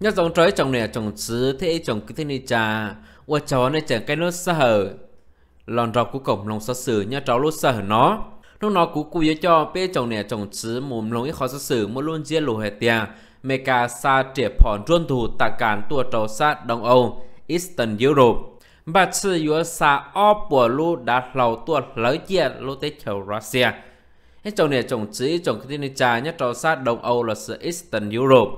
nhất giống trời chồng nè chồng xứ thế chồng cái thế này cha qua cháu này chẳng cái nó xa hở lòn rọc của cổng lòng xa xử nhớ cháu lúc xa hở nó lúc nó cú cú cho bé chồng nè chồng chứ mồm lòng ít khó xa xử một luôn chia lù hệ tiền mê ca xa trẻ phòn ruôn thù tạ cản tua trầu sát Đông Âu, Eastern Europe. Bà chư yếu xa o bùa lù đã lầu tua lỡ chia lù tế châu Russia. Hết chồng nè chồng chí chồng kinh tế trà nhất trầu sát Đông Âu là sự Eastern Europe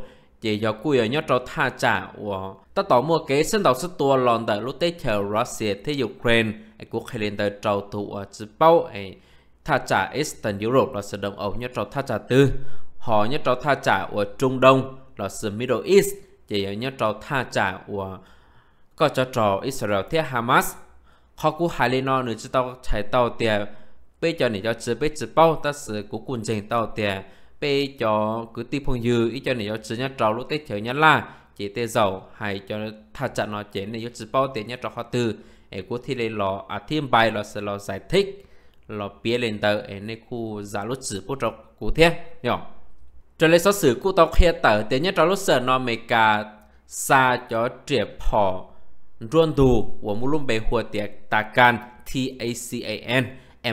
chỉ do cúi ở nhót trâu tha trả của ta tỏ mua kế sân đầu sức tua lòn tại lúc tết chờ Russia thế Ukraine ai quốc hay lên tới trâu thủ ở chỉ bao ai tha trả Eastern Europe là sự đồng ẩu nhót trâu tha trả tư họ nhót trâu tha trả ở Trung Đông là sự Middle East chỉ ở nhót trâu tha trả của có cho trò Israel thế Hamas họ cũng hay lên nó nữa chứ tao chạy tao tiền bây giờ này cho chứ bây chứ bao ta sự của quân trình tao tiền bê cho cứ tiếp phong dư ý cho này cho chỉ nhá trào lúc tết chờ nhá la chỉ tê dầu hay cho thà chặt nó chế này cho chỉ bao tiền nhá trào hoa từ ấy của thi lên lò à thiên bài lò sẽ lò giải thích lò bia lên tờ ấy này khu giả lúc chữ bút trâu cụ thế nhở trở lại sau sử cụ tao khe tờ tiền nhá trào lúc sợ nó mấy cả xa cho triệt phò ruôn đù của mũ lum bề hùa tiệc tà can T A C A N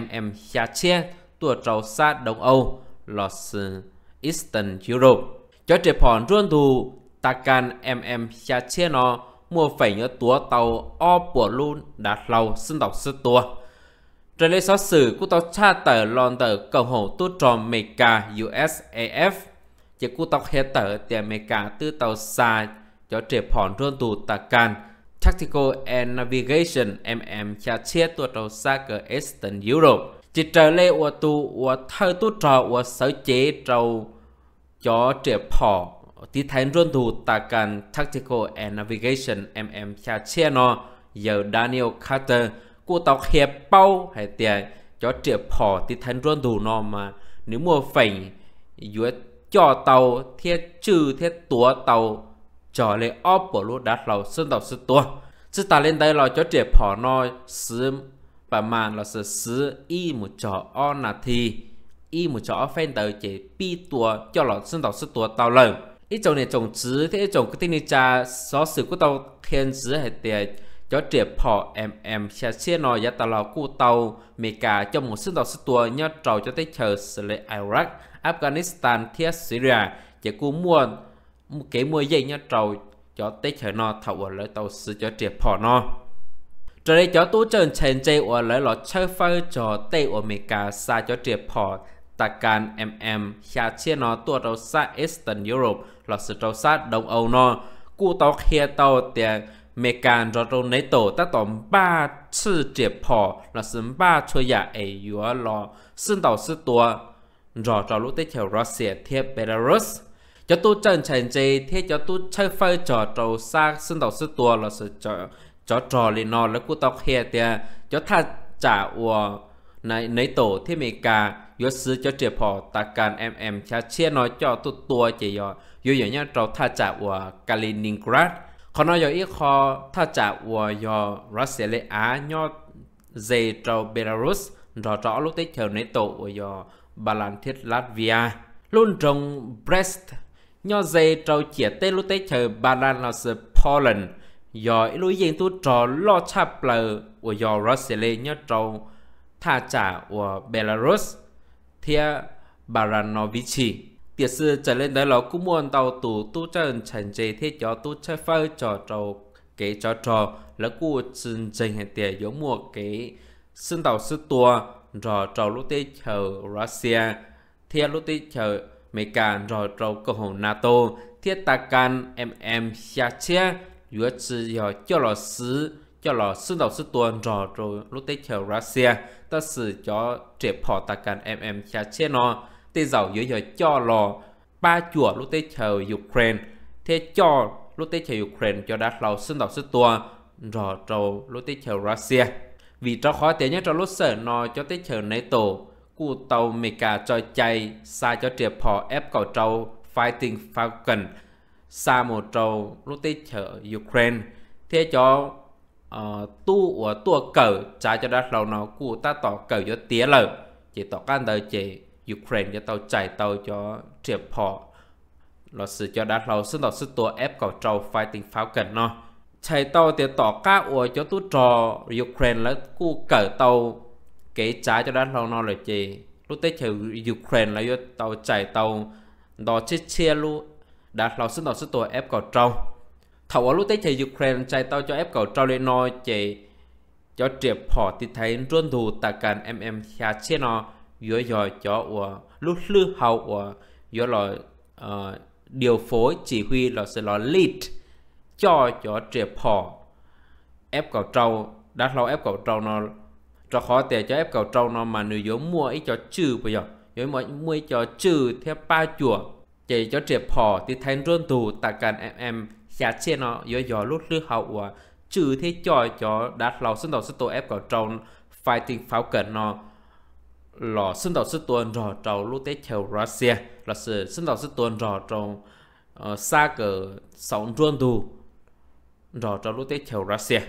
M M Hia Chia tua trào xa Đông Âu los Eastern Europe. Cho trẻ phòn ruôn thù, ta can em em xa chia nó mua phải nhớ tùa tàu o bùa luôn đã lâu xin đọc sư tùa. Trở lấy xóa sử của tàu cha tờ lòn tờ cộng hồ tu trò mê ca USAF. Chỉ của tàu hệ tờ tìa mê ca tư tàu xa cho trẻ phòn ruôn thù ta can Tactical and Navigation MM cha chia tùa tàu xa cờ Eastern Europe chỉ trở lê ua tu ua thơ tu trò ua sở chế trâu cho trẻ phỏ tí thánh rôn thủ tà cần Tactical and Navigation MM cha chia nó giờ Daniel Carter cụ tộc hiệp bao hay tiền cho trẻ phỏ tí thánh rôn thủ nó mà nếu mua phảnh dưới cho tàu thiết trừ thiết tùa tàu cho lê óp của lũ đá lầu sơn tàu sơn tùa sư ta lên đây là cho trẻ phỏ nó sớm và màn là sự sử y một chỗ o là thì y một chỗ phen tới chỉ pi tua cho là sinh đọc sức tua tàu lời ít chỗ này trồng chữ thế trồng cái tên cha so sự của tàu thiên chữ hệ tiền cho trẻ phò em em sẽ xe nó giá tao là của tàu mì cả cho một sinh đọc sức tua nhớ trầu cho tới chờ xử lý Iraq Afghanistan thiết Syria chỉ cu mua cái mua dây nhớ trầu cho tới chờ nó thầu ở lấy tàu sự cho trẻ phò nó trở lại cho tu chân chen chơi ở lại lọ chơi phơi cho tây ở mỹ cả xa cho triệt phò ta can em em xa chia nó tua đầu xa eastern europe lọ sự đầu xa đông âu nó cụ tóc hia tàu tiền mẹ càng cho trong nấy tổ ta tổng ba sư triệt phò là sớm ba chơi giả dạ ấy yếu lọ sân tàu sư tua rồi cho lúc tới chiều Russia thiệp Belarus cho tu chân chèn chê thế cho tu chơi phơi trò trầu xa sân tàu sư tua là sự trò cho trò lên nó là cú tóc hè tia cho tha trả ua này nấy tổ thế mày cả yo sư cho trẻ phò ta can em em cha chia nói cho tụ tua chỉ yo yo yo nhá trò tha trả ua Kaliningrad khó nói yo ít khó tha trả ua yo Russia lệ á nho dây trò Belarus rõ rõ lúc tới chờ nấy tổ ua yo Ba Lan thiết Latvia luôn trong Brest nho dây trò chia tê lúc tới chờ Ba Lan là Poland giờ lúc yên tu trò lo chạp lờ của giờ Russia nhớ trâu thả trả của Belarus theo Baranovichi tiệt sư trở lên đấy là cũng muốn tàu tù tu chân chẳng chế thế cho tu chơi phơi trò trò cái trò trò là cụ chân chân hiện tiệt giống mùa cái sân tàu sư tua rồi trò lúc tê chờ Russia thia lúc tê chờ Mỹ cả rồi trò cơ hội NATO thiết ta can em em xa chia vừa chỉ họ cho lò sứ cho lò sứ đầu sứ tuần trò rồi lúc tới chờ Russia ta sử cho trẻ họ ta cần em em cha chế nó tê giàu giữa giờ cho lò ba chùa lúc tới chờ Ukraine thế cho lúc tới chờ Ukraine cho đã lầu sư đầu sứ tuần rò trâu lúc tới chờ Russia vì cho khó tiếng nhất cho lúc sở nó cho tới chờ NATO cụ tàu Mega cho chạy xa cho trẻ họ ép cầu trâu Fighting Falcon sa một trâu lúc tết chở Ukraine thế cho uh, tu của tua cờ trái cho đất lâu nó của ta tỏ cờ cho tía lờ chỉ tỏ can đời chỉ Ukraine cho tàu chạy tàu cho triệt họ là sự cho đất lâu xin tỏ sự tua ép cầu trâu fighting pháo cần nó chạy tàu thì tỏ cá ủa cho tu trò Ukraine là cu cờ tàu cái trái cho đất lâu nó là chỉ lúc tết chở Ukraine là cho tàu chạy tàu đó chết chia luôn đã lo xin tàu sức tàu ép cầu trâu thầu ở lúc tết thì Ukraine chạy tàu cho ép cầu trâu lên nó chạy cho triệp họ thì thấy rôn thù tại càn em em khá chế nó dưới dòi cho của lúc lư hậu của dưới lò ờ, điều phối chỉ huy là sẽ là lead cho cho triệp họ ép cầu trâu đã lo ép cầu trâu nó cho khó tệ cho ép cầu trâu nó mà nếu giống mua ít cho trừ bây giờ giống mua cho trừ theo ba chùa chỉ cho triệt phò thì thành rôn tù tại cần em em giá xe nó do gió lút lư hậu và trừ thế cho cho đạt lò xuân đầu xuất tổ ép cầu tròn phải tình pháo cẩn nó lò xuân đầu xuất tuần rò trâu lút tế chèo Russia là sự sinh đầu sức tuần rò trầu ờ, xa cờ sóng rôn tù rò trâu lút tế chèo Russia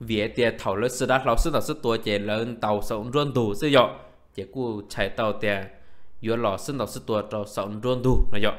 vì tiền thảo lợi sự đạt lò xuân đầu xuất tổ chế lớn tàu sóng rôn tù sử dụng chế cụ chạy tàu tiền yếu lò sinh đọc sư tuột trò sọn rôn đu nó dọ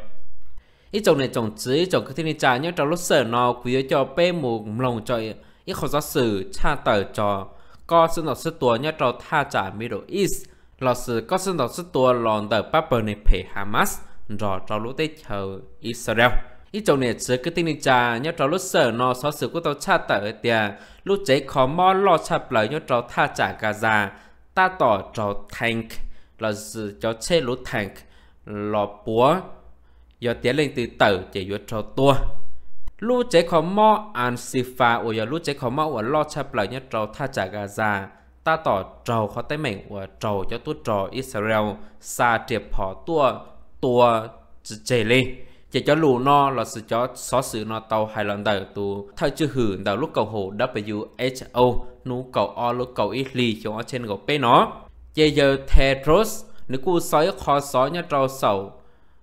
ít chồng này chồng chứ chồng cái thiên nhiên trà nhớ trong lúc sở nó quý cho bê một lòng cho ít không giáo sử cha tờ cho có sinh đọc sư tuột nhớ trong tha trả middle east lò sư có sinh đọc sư tuột lòn tờ paper này phê hamas rò trong lúc tết chờ israel ít chồng này chứ cái tin trà nhớ trò lúc sở nó xóa sự của tàu cha tờ tìa lúc chế khó mò lo chạp lời nhớ trò tha trả gaza ta tỏ trò tank là cho xe lũ thẳng lò búa do tiến lên từ tử chỉ yếu cho tua lũ chế khó mò an si pha ủa giờ lũ chế khó mò ủa lo chập lại nhất trâu tha trả gà già ta tỏ trâu khó tay mình ủa trâu cho tua trâu Israel xa triệp họ tua tua chế lên chỉ cho lù no là sự cho xó sự no tàu hai lần đầu tu thay chữ hử đầu lúc cầu hồ WHO nú cầu o lúc cầu ít ly cho trên gò p nó chế giờ Theros nếu cô sói khó sói nhá trao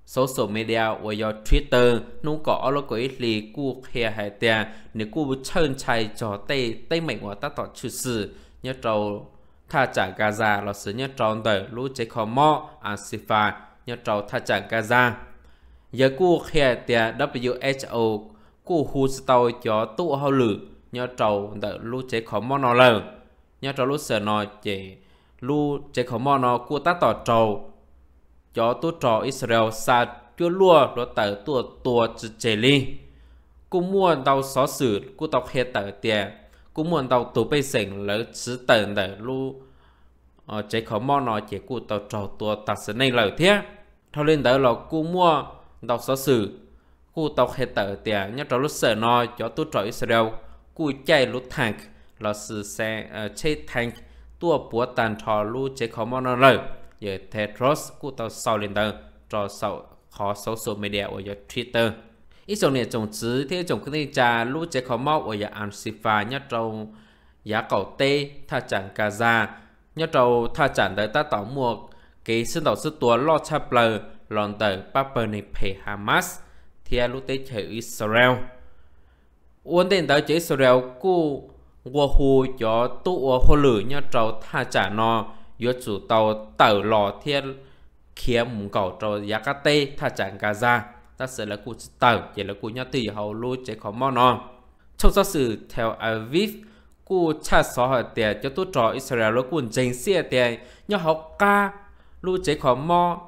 sầu số media và do Twitter nó có ở lúc ấy thì cô hè hệ tia nếu cô chân chạy cho tay tay mệnh của ta tỏ chữ sự nhá trao tha trả Gaza là sự nhá trò đời lũ chế khó mò Asifa nhá trao tha trả Gaza giờ cô hè tia WHO cô hú tàu cho tụ hậu lử nhá trao đời lũ chế khó mò nó lờ nhá trao lũ sở nó chế lu chế khẩu mò nó cua ta tỏ trầu cho tu trò Israel sa chua lua nó tờ tua tua chế li cũng mua đau xó xử của tộc hệ tờ tiền cũng mua đau tù bây sỉnh lỡ chứ tờ tờ lu ờ, chế khẩu mò nó chế của tàu trò tu tạc sẽ này lỡ thế thao lên đó là cũng mua đau xó xử của tộc hệ tờ tiền nhất trò lúc sợ nó cho tu trò Israel của chạy lúc thẳng là sự xe uh, ờ, chế thẳng tua búa tàn trò lu chế khó mòn rồi giờ Tedros cụ tàu sau social media ở giờ Twitter ít số này trồng chứ thế trồng cái trà lu chế khó ở giờ Ansifa nhất trồng giá cầu tê tha chẳng Gaza nhất trâu tha chẳng tới ta tàu mua cái sinh tàu sư tua lo chạp lòn tờ Papa này phê Hamas thì lu tế chế Israel uốn tên tới chế Israel cụ 我呼叫都我呼噜要找他家呢，要主到到老天 kia mùng cầu cho giá cá tê tha chẳng cá ra ta sẽ là cụ tàu vậy là cụ nhà tùy hầu lô chế khó mò nó trong giáo sử theo Aviv cụ cha xó hỏi tiền cho tôi trò Israel lô cụ dành xe tiền nhớ học ca lô chế khó mò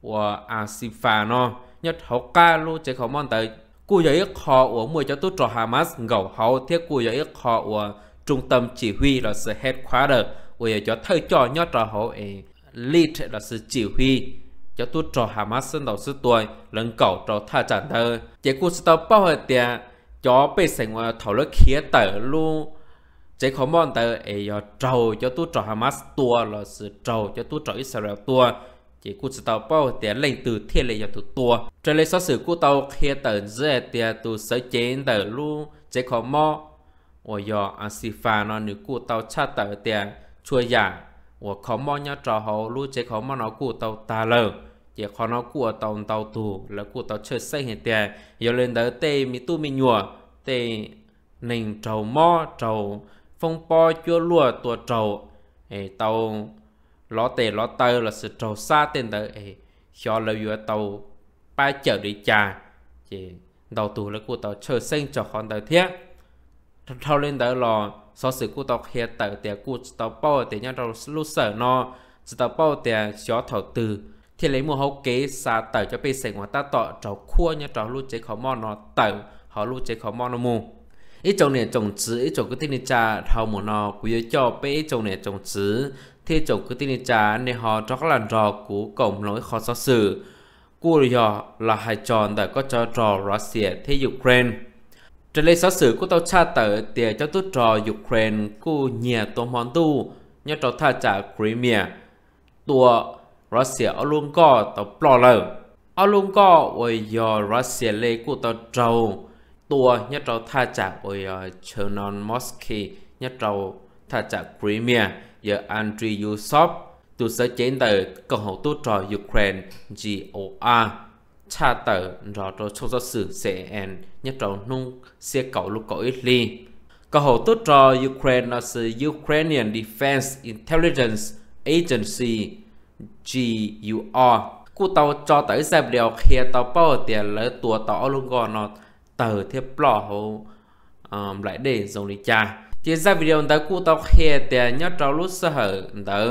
của Asifa nó nhớ học ca lô chế khó mò tới Cú giới họ của mùa cho tốt trò Hamas ngầu hậu thiết cú giới họ của trung tâm chỉ huy là sự headquarter của cho thơ cho nhó trò hậu ấy lead là sự chỉ huy cho tu trò Hamas sân đầu sư tuổi lần cầu trò tha chẳng thơ chế cú sư tàu bao hợp tiền cho bê sảnh ngoài thảo lớp khía tờ luôn chế khó mòn tờ ấy trầu cho tu trò Hamas tua là sự trầu cho tu trò Israel tua chỉ cụ tàu bao tiền lên từ thiên lệnh vào tụ tua trở lại sau sự cụ tàu khi tờ dễ tiền tụ sở chế tờ lu chế khó mò ở giờ anh sĩ pha nó nữ cụ tàu cha tờ tiền chua giả ở khó mò nhá trò hồ lu chế khó mò nó cụ tàu ta lờ chỉ khó nó cụ tàu tàu tù là cụ tàu chơi xây hiện tiền giờ lên tới tê mi tu mi nhua tê nền trầu mò trầu phong po chua lùa tua trầu tàu lo tè lo tơ là sự trâu xa tên tơ ấy cho là vừa tàu ba chở đi trà chỉ đầu tù là cô tàu chờ sinh cho con tàu thiết thâu lên tàu lò so sự cô tàu hiện tàu tè cô tàu bao tè nhau tàu lúc sở nó sự tàu bao tè cho thầu từ thì lấy mua hậu kế xa tàu cho bị sinh hoạt ta tọ cho khua nhau trò lúc chế khó mòn nó tàu họ lúc chế khó mòn nó mù ít trồng này trồng chữ ít trồng cái tin cha thầu một nó quý cho bé trồng này trồng chữ thế chồng cứ tin cha nên họ cho các làn rò cú cổng lối khó xót xử cua rò là hai tròn đã có cho rò Russia thế Ukraine trên lại xót xử của tàu cha tờ tiền cho tốt trò Ukraine cú nhà tổ món tu nhớ trò tha trả Crimea tua Russia ở luôn có tàu bỏ lờ ở luôn có ôi rò Russia lấy của tàu trầu tua nhớ trò tha trả ôi chờ non Moscow nhớ trầu tha trả Crimea the Andriy Yusov, tu sở chế tờ cộng hộ tu trò Ukraine GOR cha tờ rõ trò cho giáo sư CN nhất trò nung xe cầu lúc có ít ly. Cộng hộ tu trò Ukraine là sự Ukrainian Defense Intelligence Agency GUR. Cụ tàu cho tới dạp đèo khía tàu bao tiền lỡ tùa tàu lúc gò nó tờ thiếp lò hộ ờ, lại để dòng lý cha thì ra video ta cụ tao hè tè nhớ trò lúc sơ hở ta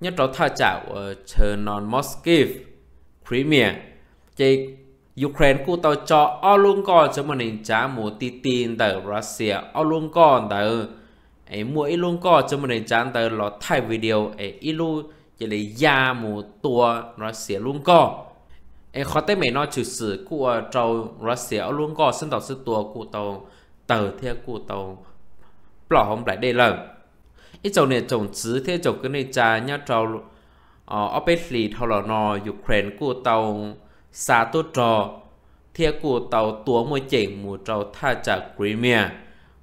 nhớ trò thợ chảo ờ, chờ non Moscow Crimea thì Ukraine cụ tao cho ao luôn còn cho mình nên trả một tí tin từ Russia ao luôn còn từ ấy mua ít luôn còn cho mình nên trả từ lọ thay video ấy ít luôn chỉ lấy ya một tua Russia luôn còn ấy khó tới mày nó chữ sử của châu Russia ao luôn còn xin tao sư tua cụ tao tờ theo cụ tao bỏ không lại đây lần ít dầu này trồng chứ thế dầu cái này cha nhá trâu ở bên lì thâu lò nò Ukraine của tàu xa tốt trò thế của tàu tua môi chỉnh mua trâu tha trả Crimea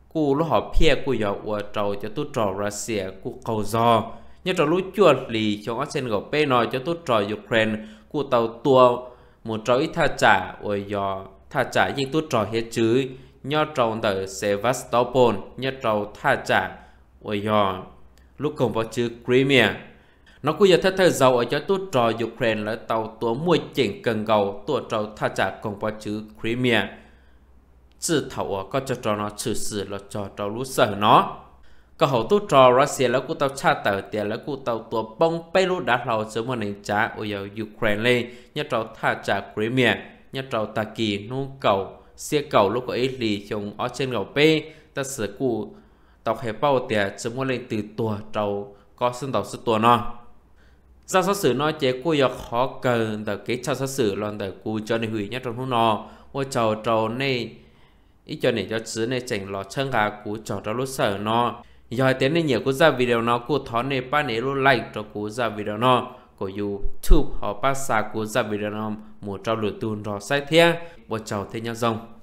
của lúc họ phe của dầu của trâu cho tốt trò Russia của cầu do nhá trâu lúc chuột lì cho các sen gọc bên nói cho tốt trò Ukraine của tàu tua mua trâu ít tha trả ở dầu tha trả nhưng tốt trò hết chứ nho trâu tờ Sevastopol, nho trâu tha trả, ôi dò, lúc cùng có chữ Crimea. Nó cũng giờ thế thời dầu ở cho tốt trò Ukraine là tàu tua mua chỉnh cần gầu tùa trâu tha trả cùng có chữ Crimea. Chữ thầu ở có cho trò nó chữ sự là cho trò lũ sở nó. Có hậu tốt trò Russia là cụ tàu cha tờ tiền là cụ tàu tua bông bay lũ đá lầu sớm một nền trả ở Ukraine lên, nho trâu tha trả Crimea, nho trâu tà kỳ nôn cầu xe cầu lúc có ấy lì trong ở trên gầu p ta sửa cụ tộc hệ bao tiền chấm qua lên từ tua trâu có sân tàu sứ tua nó ra sát sử nó chế cô giờ khó cần tờ kế cho sát sử loan tờ cụ cho nên hủy nhất trong hôm nọ ô trầu trầu này ít cho nên cho chứ này chỉnh lọ chân gà cụ trò trâu lúc sở nó giờ tiến này nhiều cụ ra video nó cụ thó này ba này lúc like cho cụ ra video nó của YouTube họ phát xa của Gia Việt Nam một trong lửa tuần rõ sách thia bỏ cháu thế nhau dòng